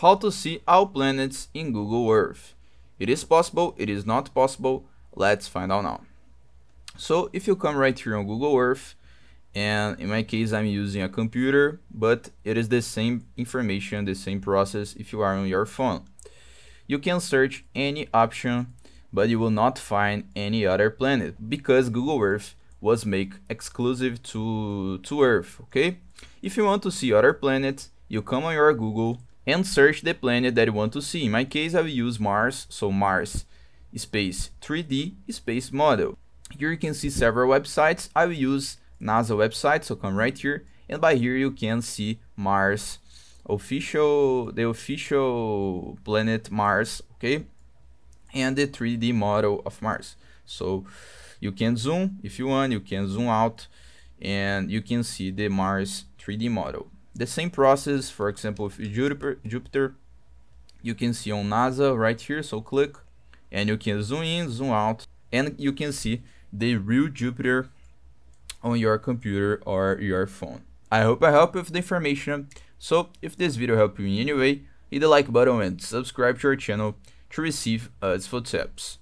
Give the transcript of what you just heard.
How to see all planets in Google Earth. It is possible, it is not possible, let's find out now. So if you come right here on Google Earth, and in my case I'm using a computer, but it is the same information, the same process if you are on your phone. You can search any option, but you will not find any other planet, because Google Earth was made exclusive to, to Earth, okay? If you want to see other planets, you come on your Google, and search the planet that you want to see. In my case, I will use Mars, so Mars space 3D space model. Here you can see several websites. I will use NASA website, so come right here. And by here you can see Mars official, the official planet Mars, okay? And the 3D model of Mars. So you can zoom if you want, you can zoom out and you can see the Mars 3D model. The same process, for example, with Jupiter, Jupiter, you can see on NASA right here, so click, and you can zoom in, zoom out, and you can see the real Jupiter on your computer or your phone. I hope I helped with the information, so if this video helped you in any way, hit the like button and subscribe to our channel to receive for tips.